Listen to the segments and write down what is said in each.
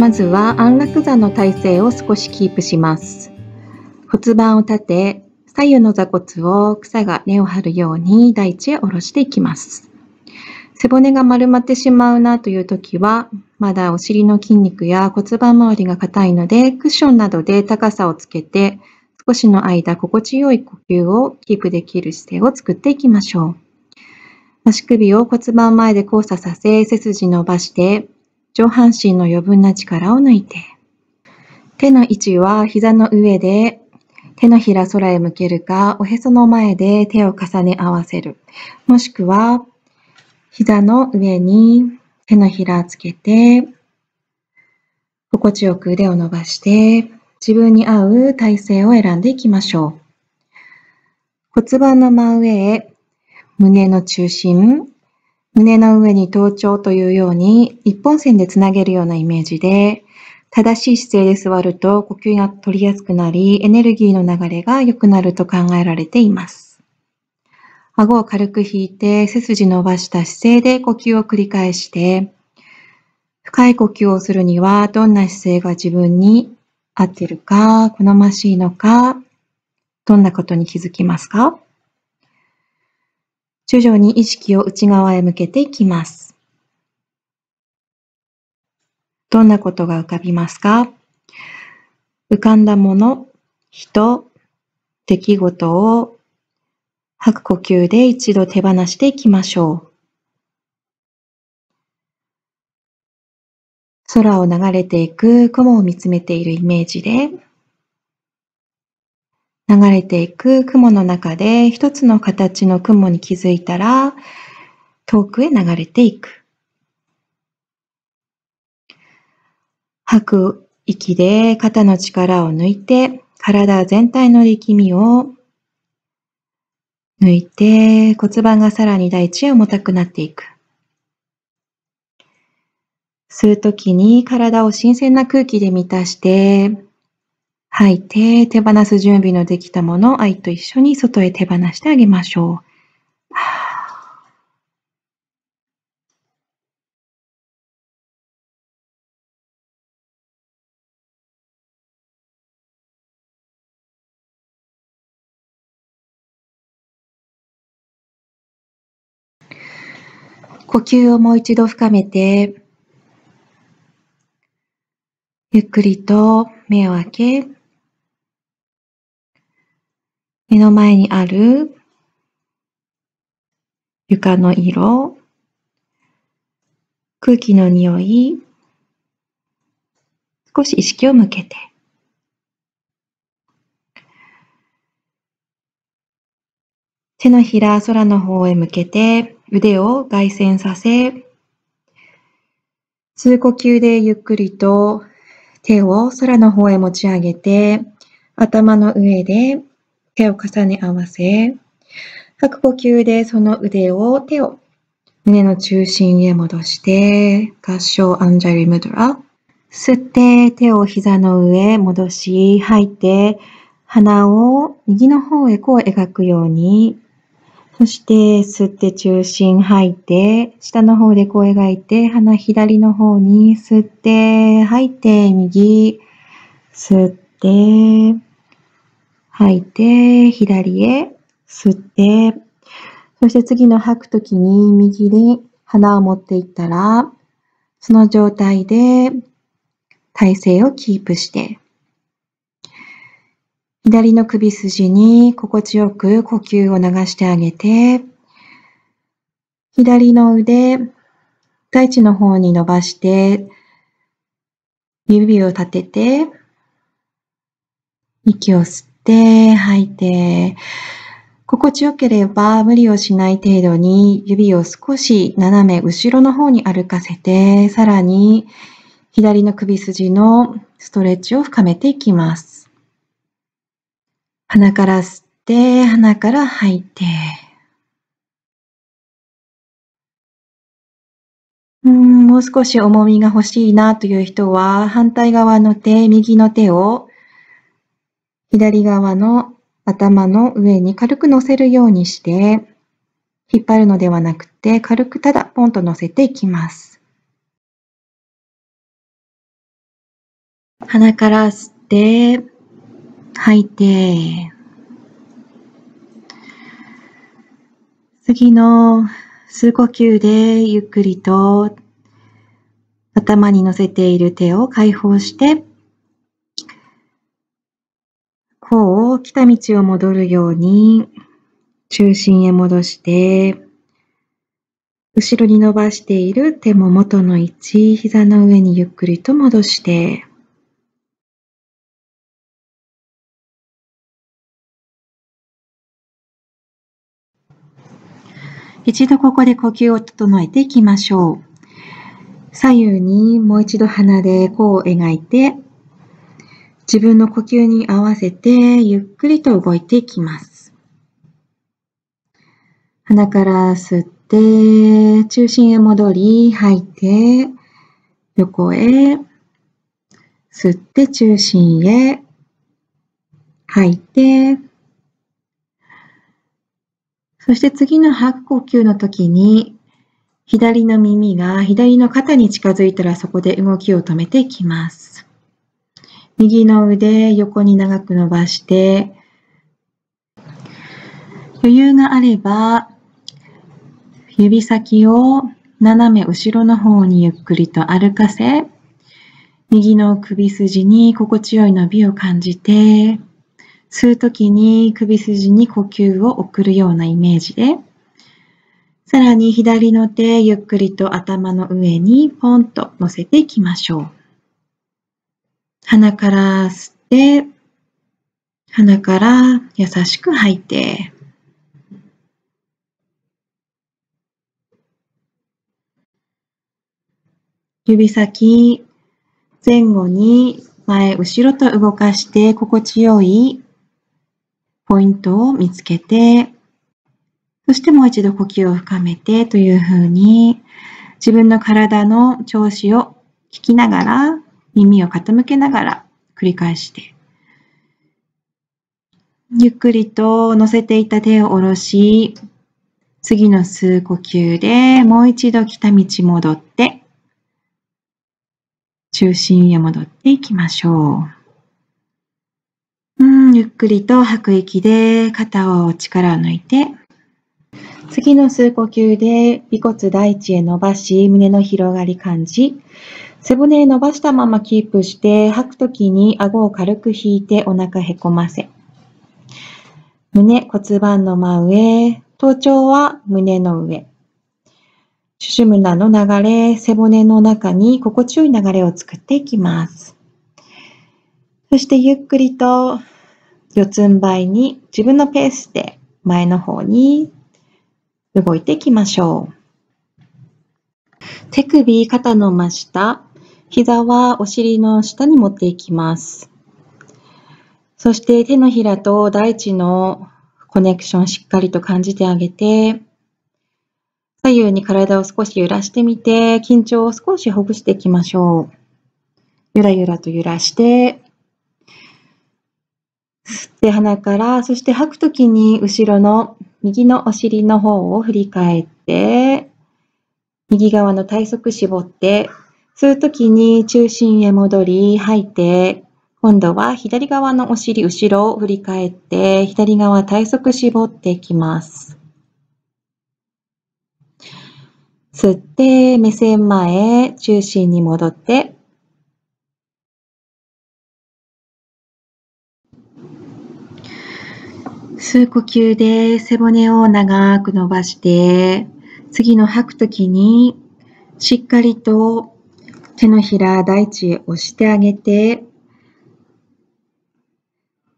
まずは安楽座の体勢を少しキープします。骨盤を立て、左右の座骨を草が根を張るように大地へ下ろしていきます。背骨が丸まってしまうなという時は、まだお尻の筋肉や骨盤周りが硬いので、クッションなどで高さをつけて、少しの間心地よい呼吸をキープできる姿勢を作っていきましょう。足首を骨盤前で交差させ、背筋伸ばして、上半身の余分な力を抜いて、手の位置は膝の上で、手のひら空へ向けるか、おへその前で手を重ね合わせる。もしくは、膝の上に手のひらつけて、心地よく腕を伸ばして、自分に合う体勢を選んでいきましょう。骨盤の真上へ、胸の中心、胸の上に頭頂というように一本線でつなげるようなイメージで、正しい姿勢で座ると呼吸が取りやすくなり、エネルギーの流れが良くなると考えられています。顎を軽く引いて背筋伸ばした姿勢で呼吸を繰り返して、深い呼吸をするにはどんな姿勢が自分に合ってるか、好ましいのか、どんなことに気づきますか徐々に意識を内側へ向けていきます。どんなことが浮かびますか浮かんだもの、人、出来事を吐く呼吸で一度手放していきましょう。空を流れていく雲を見つめているイメージで流れていく雲の中で一つの形の雲に気づいたら遠くへ流れていく。吐く息で肩の力を抜いて体全体の力みを抜いて骨盤がさらに大地へ重たくなっていく。吸うときに体を新鮮な空気で満たして吐いて、手放す準備のできたもの、愛と一緒に外へ手放してあげましょう。呼吸をもう一度深めて、ゆっくりと目を開け、目の前にある床の色、空気の匂い、少し意識を向けて。手のひら空の方へ向けて腕を外旋させ、吸呼吸でゆっくりと手を空の方へ持ち上げて、頭の上で手を重ね合わせ、吐く呼吸でその腕を、手を胸の中心へ戻して、合掌アンジャリムドラ。吸って手を膝の上戻し、吐いて鼻を右の方へこう描くように、そして吸って中心吐いて、下の方でこう描いて、鼻左の方に吸って、吐いて右、吸って、吐いて、左へ吸って、そして次の吐くときに右に鼻を持っていったら、その状態で体勢をキープして、左の首筋に心地よく呼吸を流してあげて、左の腕、大地の方に伸ばして、指を立てて、息を吸っって吐いて、心地よければ無理をしない程度に指を少し斜め後ろの方に歩かせて、さらに左の首筋のストレッチを深めていきます。鼻から吸って、鼻から吐いて。うんもう少し重みが欲しいなという人は反対側の手、右の手を左側の頭の上に軽く乗せるようにして、引っ張るのではなくて、軽くただポンと乗せていきます。鼻から吸って、吐いて、次の数呼吸でゆっくりと頭に乗せている手を解放して方を来た道を戻るように、中心へ戻して、後ろに伸ばしている手も元の位置、膝の上にゆっくりと戻して、一度ここで呼吸を整えていきましょう。左右にもう一度鼻で弧を描いて、自分の呼吸に合わせてゆっくりと動いていきます。鼻から吸って、中心へ戻り、吐いて、横へ、吸って中心へ、吐いて、そして次の吐く呼吸の時に、左の耳が左の肩に近づいたらそこで動きを止めていきます。右の腕横に長く伸ばして、余裕があれば、指先を斜め後ろの方にゆっくりと歩かせ、右の首筋に心地よい伸びを感じて、吸う時に首筋に呼吸を送るようなイメージで、さらに左の手ゆっくりと頭の上にポンと乗せていきましょう。鼻から吸って、鼻から優しく吐いて、指先前後に前後ろと動かして心地よいポイントを見つけて、そしてもう一度呼吸を深めてというふうに自分の体の調子を聞きながら耳を傾けながら繰り返して、ゆっくりと乗せていた手を下ろし、次の吸う呼吸でもう一度来た道戻って、中心へ戻っていきましょう。うん、ゆっくりと吐く息で肩を力を抜いて、次の吸う呼吸で尾骨大地へ伸ばし、胸の広がり感じ、背骨伸ばしたままキープして、吐くときに顎を軽く引いてお腹へこませ。胸、骨盤の真上、頭頂は胸の上。シュシュムナの流れ、背骨の中に心地よい流れを作っていきます。そしてゆっくりと四つん這いに自分のペースで前の方に動いていきましょう。手首、肩の真下、膝はお尻の下に持っていきます。そして手のひらと大地のコネクションしっかりと感じてあげて、左右に体を少し揺らしてみて、緊張を少しほぐしていきましょう。ゆらゆらと揺らして、吸って鼻から、そして吐くときに後ろの右のお尻の方を振り返って、右側の体側絞って、吸うときに中心へ戻り、吐いて、今度は左側のお尻後ろを振り返って、左側体側絞っていきます。吸って、目線前、中心に戻って、吸う呼吸で背骨を長く伸ばして、次の吐くときにしっかりと手のひら大地へ押してあげて、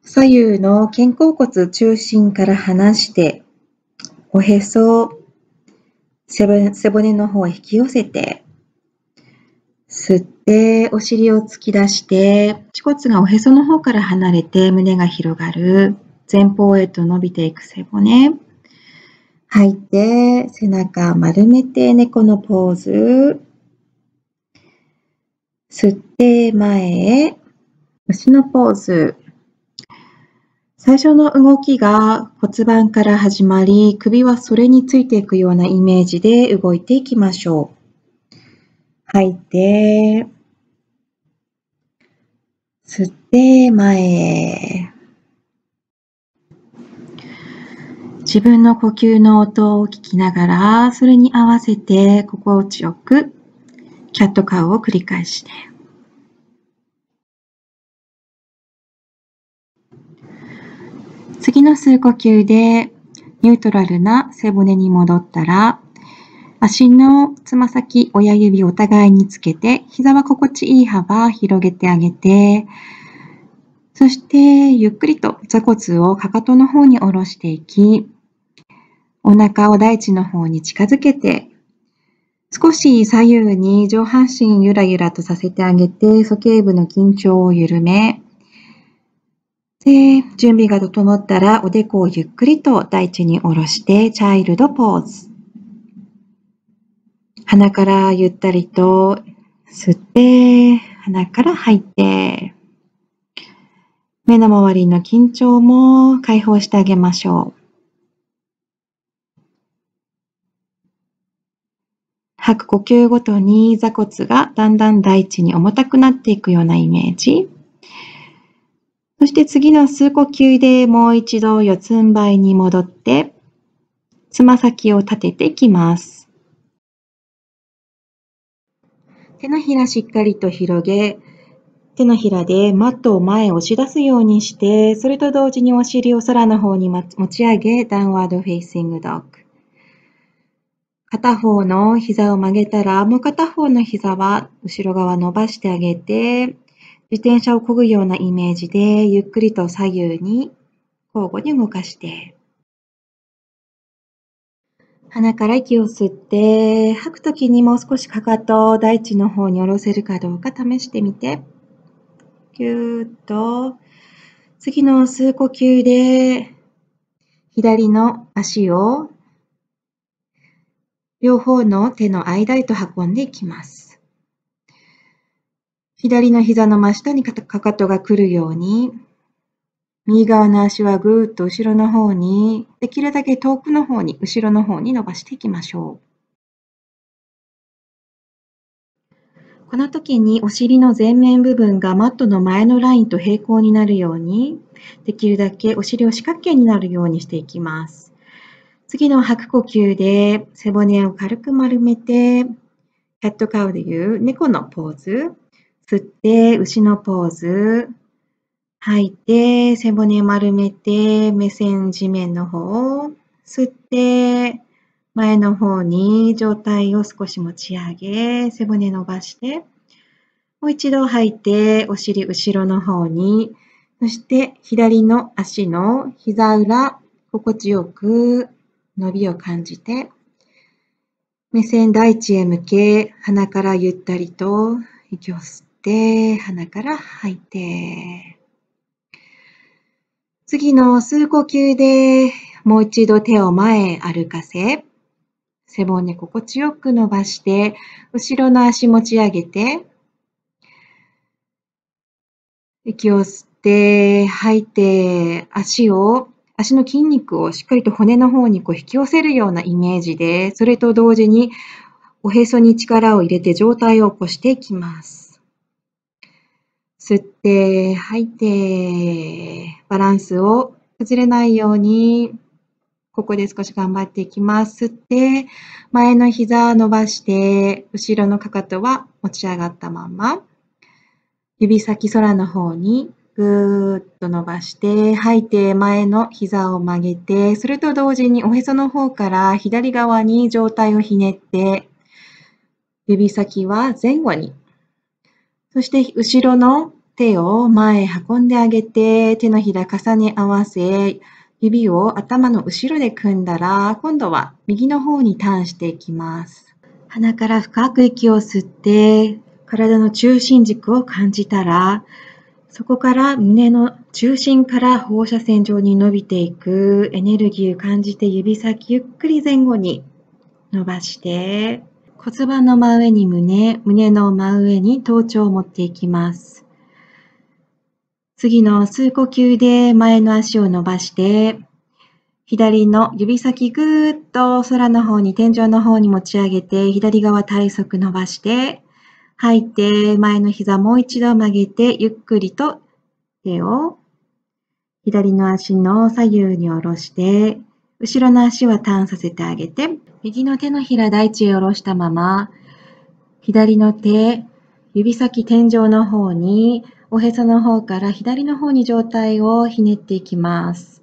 左右の肩甲骨中心から離して、おへそ背骨の方へ引き寄せて、吸ってお尻を突き出して、恥骨がおへその方から離れて胸が広がる、前方へと伸びていく背骨。吐いて、背中丸めて猫のポーズ。吸って前へ、牛のポーズ。最初の動きが骨盤から始まり、首はそれについていくようなイメージで動いていきましょう。吐いて、吸って前へ。自分の呼吸の音を聞きながら、それに合わせて心地よくキャットカウを繰り返して次の数呼吸でニュートラルな背骨に戻ったら足のつま先、親指お互いにつけて膝は心地いい幅広げてあげてそしてゆっくりと座骨をかかとの方に下ろしていきお腹を大地の方に近づけて少し左右に上半身ゆらゆらとさせてあげて、鼠径部の緊張を緩め、で、準備が整ったらおでこをゆっくりと大地に下ろして、チャイルドポーズ。鼻からゆったりと吸って、鼻から吐いて、目の周りの緊張も解放してあげましょう。吐く呼吸ごとに座骨がだんだん大地に重たくなっていくようなイメージ。そして次の数呼吸でもう一度四つん這いに戻って、つま先を立てていきます。手のひらしっかりと広げ、手のひらでマットを前へ押し出すようにして、それと同時にお尻を空の方に持ち上げ、ダウンワードフェイシングドッグ。片方の膝を曲げたら、もう片方の膝は後ろ側伸ばしてあげて、自転車を漕ぐようなイメージで、ゆっくりと左右に交互に動かして、鼻から息を吸って、吐くときにもう少しかかとを大地の方に下ろせるかどうか試してみて、ぎゅーっと、次の数呼吸で、左の足を両方の手の間へと運んでいきます。左の膝の真下にかかとが来るように、右側の足はぐーっと後ろの方に、できるだけ遠くの方に、後ろの方に伸ばしていきましょう。この時にお尻の前面部分がマットの前のラインと平行になるように、できるだけお尻を四角形になるようにしていきます。次の吐く呼吸で背骨を軽く丸めて、キャットカウでいう猫のポーズ。吸って牛のポーズ。吐いて背骨丸めて目線地面の方。吸って前の方に上体を少し持ち上げ、背骨伸ばして。もう一度吐いてお尻後ろの方に。そして左の足の膝裏、心地よく伸びを感じて、目線大地へ向け、鼻からゆったりと息を吸って、鼻から吐いて。次の数呼吸で、もう一度手を前へ歩かせ、背骨心地よく伸ばして、後ろの足持ち上げて、息を吸って、吐いて、足を足の筋肉をしっかりと骨の方にこう引き寄せるようなイメージで、それと同時におへそに力を入れて上体を起こしていきます。吸って、吐いて、バランスを崩れないように、ここで少し頑張っていきます。吸って、前の膝伸ばして、後ろのかかとは持ち上がったまま、指先空の方にぐーっと伸ばして、吐いて前の膝を曲げて、それと同時におへその方から左側に上体をひねって、指先は前後に。そして後ろの手を前へ運んであげて、手のひら重ね合わせ、指を頭の後ろで組んだら、今度は右の方にターンしていきます。鼻から深く息を吸って、体の中心軸を感じたら、そこから胸の中心から放射線状に伸びていくエネルギーを感じて指先ゆっくり前後に伸ばして骨盤の真上に胸、胸の真上に頭頂を持っていきます。次の数呼吸で前の足を伸ばして左の指先ぐーっと空の方に天井の方に持ち上げて左側体側伸ばして吐いて、前の膝もう一度曲げて、ゆっくりと手を左の足の左右に下ろして、後ろの足はターンさせてあげて、右の手のひら大地へ下ろしたまま、左の手、指先天井の方に、おへその方から左の方に上体をひねっていきます。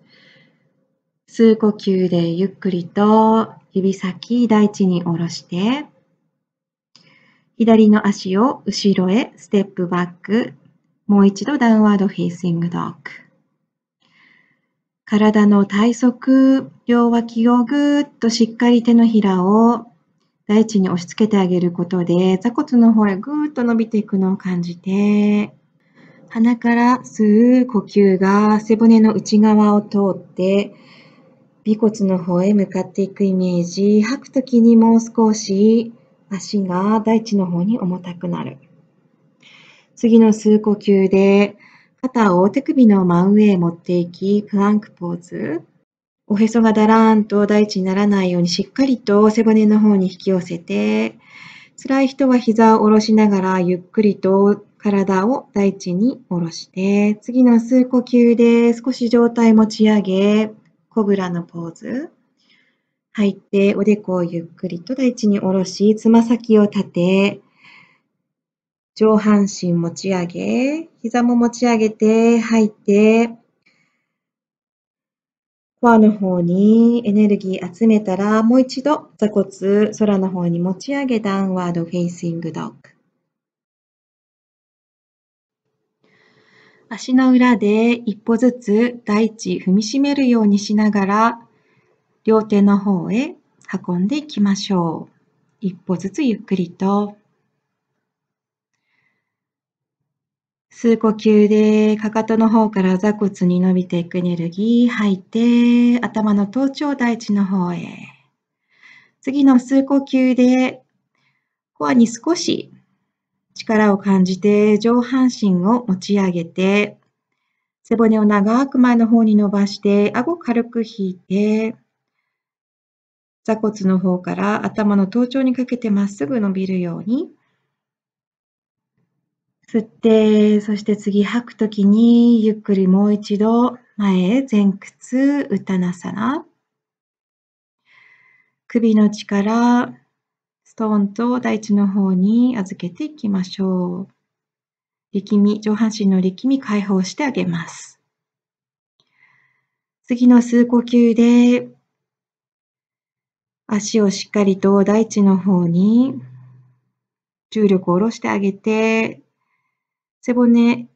数呼吸でゆっくりと指先大地に下ろして、左の足を後ろへステップバック。もう一度ダウンワードフェイシングドッグ。体の体側、両脇をぐーっとしっかり手のひらを大地に押し付けてあげることで座骨の方へぐーっと伸びていくのを感じて鼻から吸う呼吸が背骨の内側を通って尾骨の方へ向かっていくイメージ吐く時にもう少し足が大地の方に重たくなる。次の数呼吸で、肩を手首の真上へ持っていき、プランクポーズ。おへそがだらーんと大地にならないようにしっかりと背骨の方に引き寄せて、辛い人は膝を下ろしながらゆっくりと体を大地に下ろして、次の数呼吸で少し上体持ち上げ、コブラのポーズ。吐いて、おでこをゆっくりと大地に下ろし、つま先を立て、上半身持ち上げ、膝も持ち上げて、吐いて、コアの方にエネルギー集めたら、もう一度座骨、空の方に持ち上げ、ダウンワードフェイシングドッグ。足の裏で一歩ずつ大地踏みしめるようにしながら、両手の方へ運んでいきましょう。一歩ずつゆっくりと。数呼吸でかかとの方から座骨に伸びていくエネルギー吐いて頭の頭頂大地の方へ次の数呼吸でコアに少し力を感じて上半身を持ち上げて背骨を長く前の方に伸ばして顎軽く引いて座骨の方から頭の頭頂にかけてまっすぐ伸びるように吸ってそして次吐く時にゆっくりもう一度前へ前屈打たなさら。首の力ストーンと大地の方に預けていきましょう力み上半身の力み解放してあげます次の数呼吸で足をしっかりと大地の方に重力を下ろしてあげて、背骨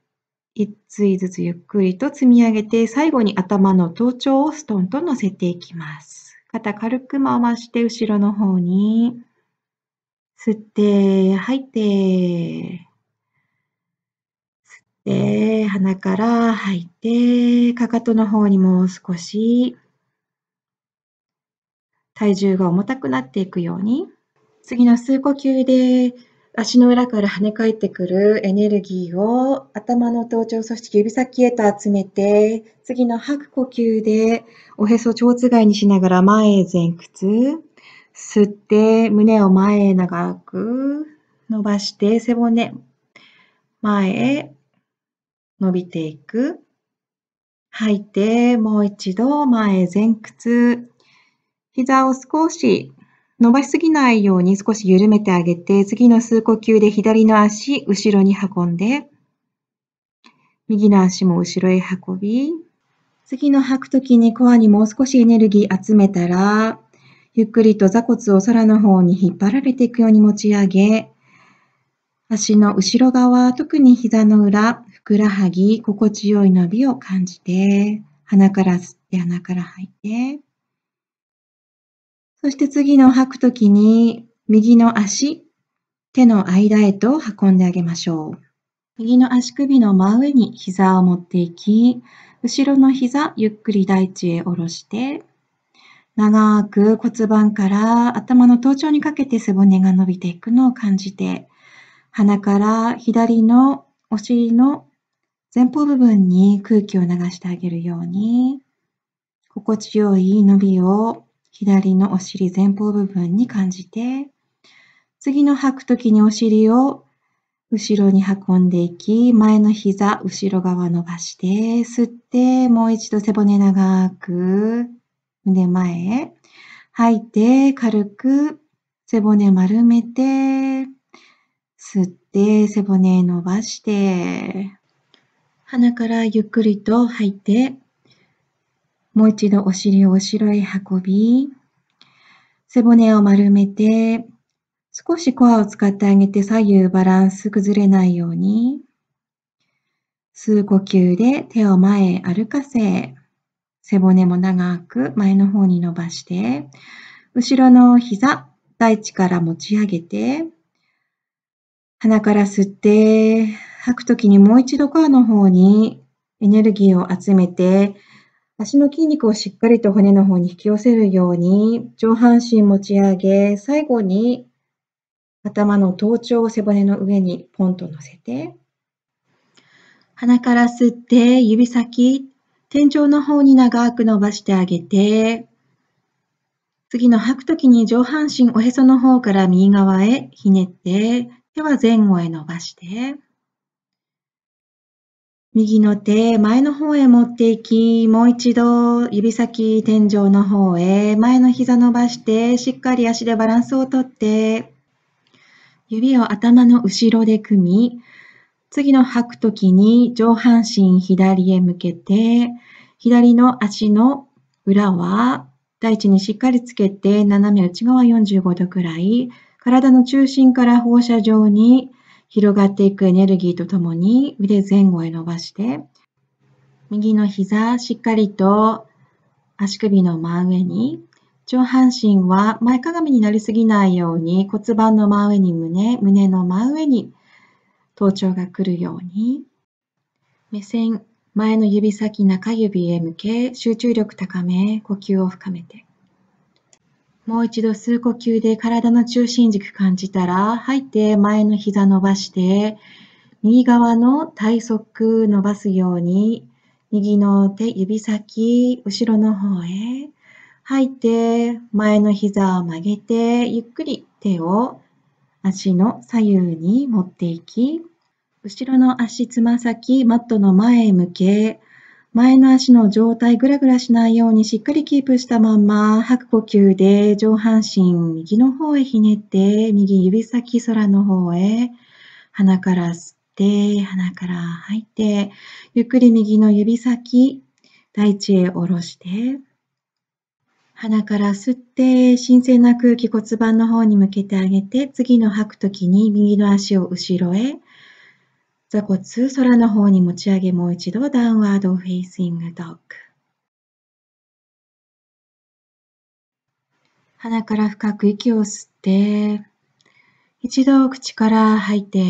一対ずつゆっくりと積み上げて、最後に頭の頭頂をストンと乗せていきます。肩軽く回して後ろの方に、吸って、吐いて、吸って、鼻から吐いて、かかとの方にもう少し体重が重たくなっていくように次の数呼吸で足の裏から跳ね返ってくるエネルギーを頭の頭頂そして指先へと集めて次の吐く呼吸でおへそ蝶つがいにしながら前へ前屈吸って胸を前へ長く伸ばして背骨前へ伸びていく吐いてもう一度前へ前屈膝を少し伸ばしすぎないように少し緩めてあげて、次の数呼吸で左の足、後ろに運んで、右の足も後ろへ運び、次の吐くときにコアにもう少しエネルギー集めたら、ゆっくりと座骨を空の方に引っ張られていくように持ち上げ、足の後ろ側、特に膝の裏、ふくらはぎ、心地よい伸びを感じて、鼻から吸って鼻から吐いて、そして次の吐くときに、右の足、手の間へと運んであげましょう。右の足首の真上に膝を持っていき、後ろの膝、ゆっくり大地へ下ろして、長く骨盤から頭の頭頂にかけて背骨が伸びていくのを感じて、鼻から左のお尻の前方部分に空気を流してあげるように、心地よい伸びを左のお尻前方部分に感じて、次の吐くときにお尻を後ろに運んでいき、前の膝、後ろ側伸ばして、吸って、もう一度背骨長く、胸前へ。吐いて、軽く背骨丸めて、吸って、背骨伸ばして、鼻からゆっくりと吐いて、もう一度お尻を後ろへ運び、背骨を丸めて、少しコアを使ってあげて左右バランス崩れないように、吸う呼吸で手を前へ歩かせ、背骨も長く前の方に伸ばして、後ろの膝、大地から持ち上げて、鼻から吸って、吐くときにもう一度コアの方にエネルギーを集めて、足の筋肉をしっかりと骨の方に引き寄せるように、上半身持ち上げ、最後に頭の頭頂を背骨の上にポンと乗せて、鼻から吸って指先、天井の方に長く伸ばしてあげて、次の吐くときに上半身おへその方から右側へひねって、手は前後へ伸ばして、右の手、前の方へ持っていき、もう一度指先、天井の方へ、前の膝伸ばして、しっかり足でバランスをとって、指を頭の後ろで組み、次の吐くときに上半身左へ向けて、左の足の裏は大地にしっかりつけて、斜め内側45度くらい、体の中心から放射状に広がっていくエネルギーとともに腕前後へ伸ばして、右の膝しっかりと足首の真上に、上半身は前かがみになりすぎないように骨盤の真上に胸、胸の真上に頭頂が来るように、目線、前の指先中指へ向け集中力高め、呼吸を深めて。もう一度数呼吸で体の中心軸感じたら、吐いて前の膝伸ばして、右側の体側伸ばすように、右の手、指先、後ろの方へ。吐いて、前の膝を曲げて、ゆっくり手を足の左右に持っていき、後ろの足つま先、マットの前へ向け、前の足の状態ぐらぐらしないようにしっかりキープしたまま吐く呼吸で上半身右の方へひねって右指先空の方へ鼻から吸って鼻から吐いてゆっくり右の指先大地へ下ろして鼻から吸って新鮮な空気骨盤の方に向けてあげて次の吐く時に右の足を後ろへ座骨空の方に持ち上げもう一度ダウンワードフェイスイングドッグ鼻から深く息を吸って一度口から吐いて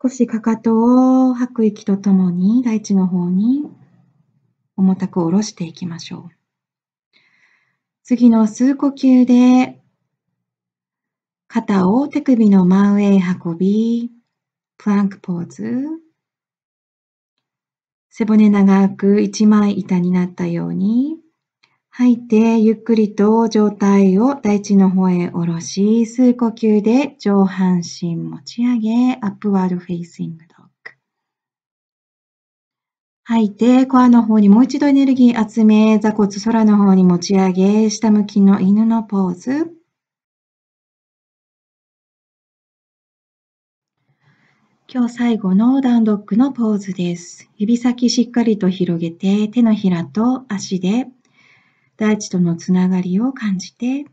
少しかかとを吐く息とともに大地の方に重たく下ろしていきましょう次の数呼吸で肩を手首の真上へ運び、プランクポーズ。背骨長く一枚板になったように、吐いてゆっくりと上体を大地の方へ下ろし、吸う呼吸で上半身持ち上げ、アップワードフェイシングドッグ。吐いてコアの方にもう一度エネルギー集め、座骨空の方に持ち上げ、下向きの犬のポーズ。今日最後のダウンドッグのポーズです。指先しっかりと広げて、手のひらと足で大地とのつながりを感じて、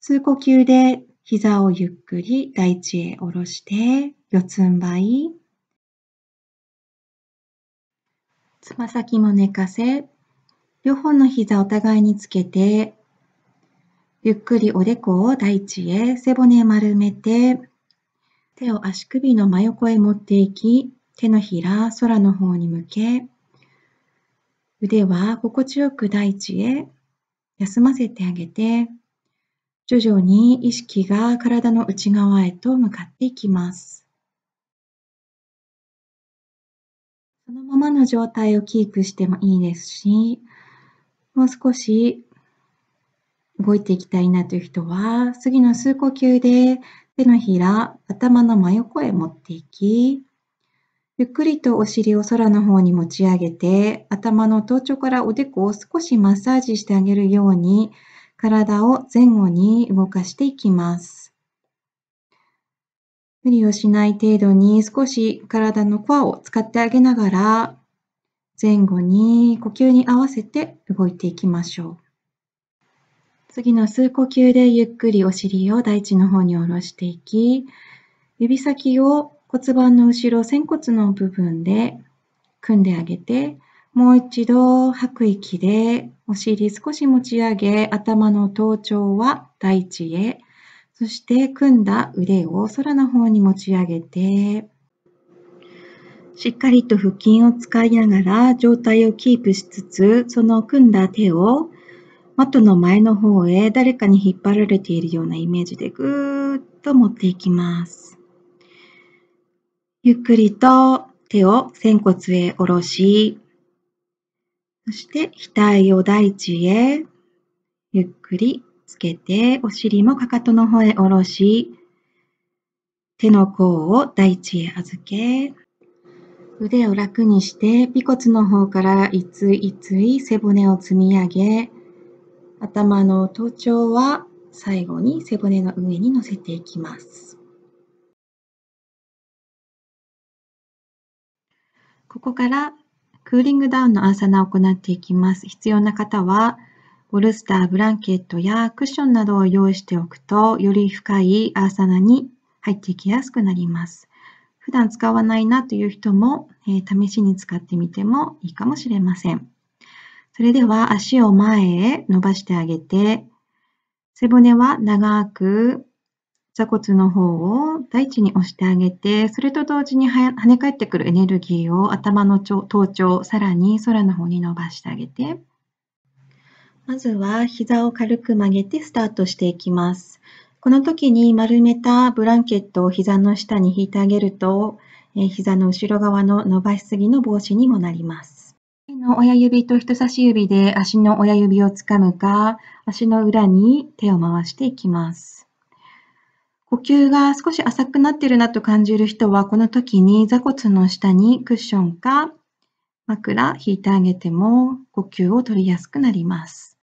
数呼吸で膝をゆっくり大地へ下ろして、四つん這い。つま先も寝かせ、両方の膝お互いにつけて、ゆっくりおでこを大地へ背骨丸めて、手を足首の真横へ持っていき、手のひら、空の方に向け、腕は心地よく大地へ休ませてあげて、徐々に意識が体の内側へと向かっていきます。そのままの状態をキープしてもいいですし、もう少し動いていきたいなという人は、次の数呼吸で手のひら、頭の真横へ持っていき、ゆっくりとお尻を空の方に持ち上げて、頭の頭頂からおでこを少しマッサージしてあげるように、体を前後に動かしていきます。無理をしない程度に少し体のコアを使ってあげながら、前後に呼吸に合わせて動いていきましょう。次の数呼吸でゆっくりお尻を大地の方に下ろしていき、指先を骨盤の後ろ、仙骨の部分で組んであげて、もう一度吐く息でお尻少し持ち上げ、頭の頭頂は大地へ、そして組んだ腕を空の方に持ち上げて、しっかりと腹筋を使いながら上体をキープしつつ、その組んだ手をマットの前の方へ誰かに引っ張られているようなイメージでぐーっと持っていきます。ゆっくりと手を仙骨へ下ろし、そして額を大地へゆっくりつけて、お尻もかかとの方へ下ろし、手の甲を大地へ預け、腕を楽にして、尾骨の方からいついつい背骨を積み上げ、頭の頭頂は最後に背骨の上に乗せていきます。ここからクーリングダウンのアーサナを行っていきます。必要な方は、オルスター、ブランケットやクッションなどを用意しておくと、より深いアーサナに入っていきやすくなります。普段使わないなという人も、えー、試しに使ってみてもいいかもしれません。それでは足を前へ伸ばしてあげて、背骨は長く座骨の方を大地に押してあげて、それと同時に跳ね返ってくるエネルギーを頭の頭頂、さらに空の方に伸ばしてあげて、まずは膝を軽く曲げてスタートしていきます。この時に丸めたブランケットを膝の下に引いてあげると、え膝の後ろ側の伸ばしすぎの防止にもなります。手の親指と人差し指で足の親指をつかむか、足の裏に手を回していきます。呼吸が少し浅くなってるなと感じる人は、この時に座骨の下にクッションか枕引いてあげても呼吸を取りやすくなります。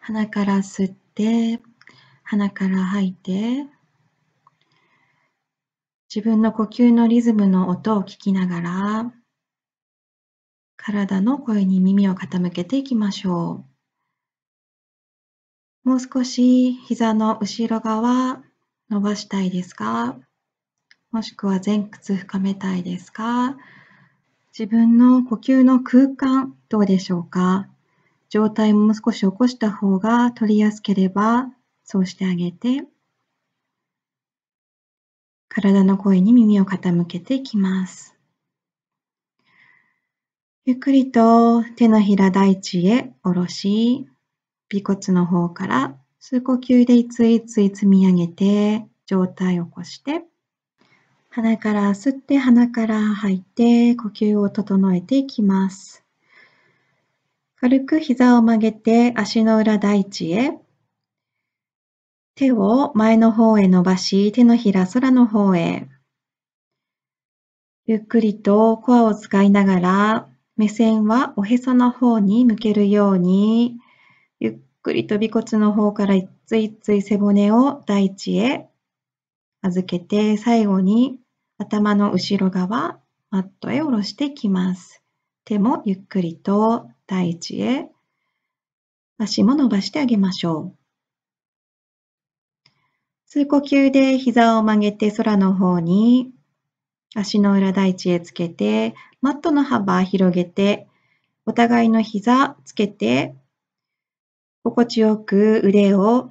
鼻から吸って、鼻から吐いて、自分の呼吸のリズムの音を聞きながら、体の声に耳を傾けていきましょう。もう少し膝の後ろ側伸ばしたいですかもしくは前屈深めたいですか自分の呼吸の空間どうでしょうか状態も少し起こした方が取りやすければそうしてあげて体の声に耳を傾けていきます。ゆっくりと手のひら大地へ下ろし、尾骨の方から数呼吸でいついつい積み上げて、上体を起こして、鼻から吸って鼻から吐いて呼吸を整えていきます。軽く膝を曲げて足の裏大地へ手を前の方へ伸ばし、手のひら空の方へ。ゆっくりとコアを使いながら、目線はおへその方に向けるように、ゆっくりと尾骨の方から一ついつい背骨を大地へ預けて、最後に頭の後ろ側、マットへ下ろしていきます。手もゆっくりと大地へ、足も伸ばしてあげましょう。吸呼吸で膝を曲げて空の方に、足の裏大地へつけて、マットの幅広げて、お互いの膝つけて、心地よく腕を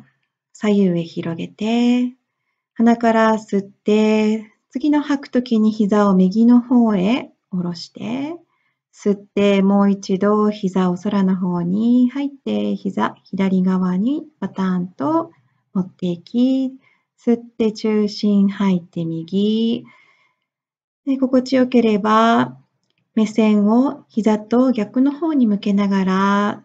左右へ広げて、鼻から吸って、次の吐くときに膝を右の方へ下ろして、吸ってもう一度膝を空の方に入って、膝左側にパターンと持っていき、吸って中心吐いて右。で心地よければ、目線を膝と逆の方に向けながら、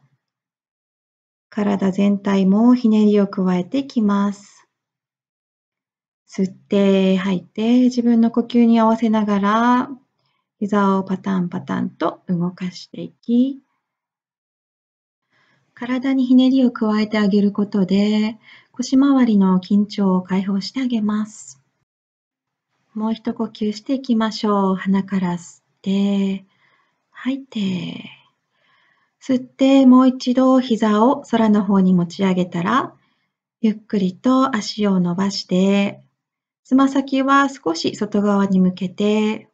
体全体もひねりを加えてきます。吸って吐いて、自分の呼吸に合わせながら、膝をパタンパタンと動かしていき、体にひねりを加えてあげることで、腰回りの緊張を解放してあげます。もう一呼吸していきましょう。鼻から吸って、吐いて。吸ってもう一度膝を空の方に持ち上げたら、ゆっくりと足を伸ばして、つま先は少し外側に向けて、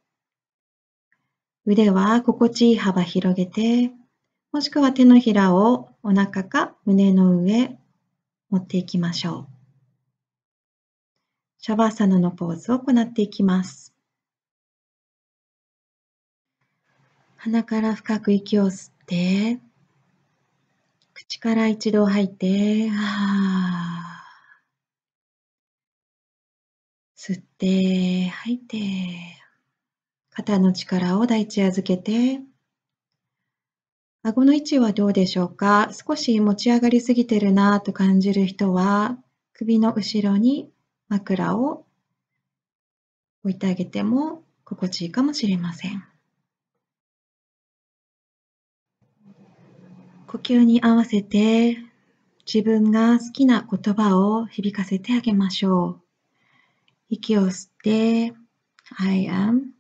腕は心地いい幅広げて、もしくは手のひらをお腹か胸の上、持っていきましょう。シャバーサナのポーズを行っていきます。鼻から深く息を吸って、口から一度吐いて、あ吸って、吐いて、肩の力を大地預けて、顎の位置はどうでしょうか少し持ち上がりすぎてるなと感じる人は、首の後ろに枕を置いてあげても心地いいかもしれません。呼吸に合わせて自分が好きな言葉を響かせてあげましょう。息を吸って、I am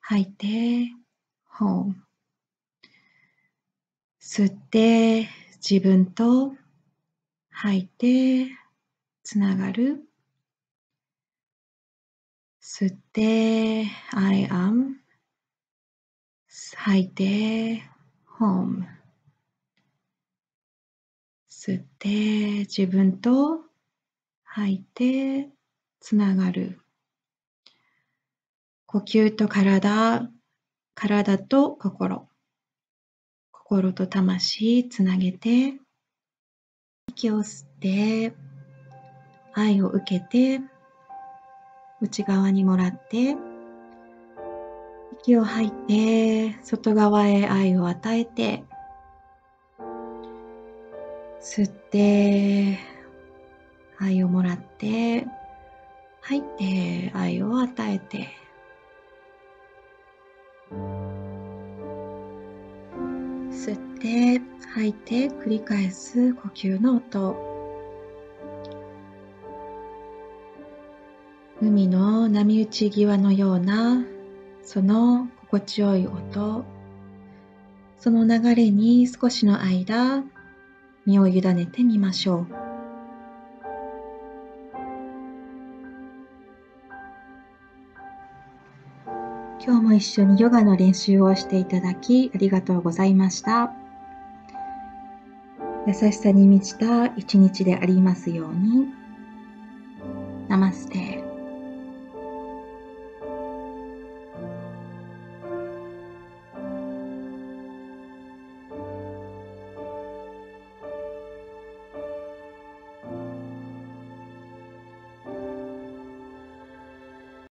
吐いて、home 吸って自分と吐いてつながる吸って I am 吐いて home 吸って自分と吐いてつながる呼吸と体体と心心と魂つなげて息を吸って愛を受けて内側にもらって息を吐いて外側へ愛を与えて吸って愛をもらって吐いて愛を与えて。て吐いて繰り返す呼吸の音海の波打ち際のようなその心地よい音その流れに少しの間身を委ねてみましょう。今日も一緒にヨガの練習をしていただきありがとうございました。優しさに満ちた一日でありますように。ナマステ。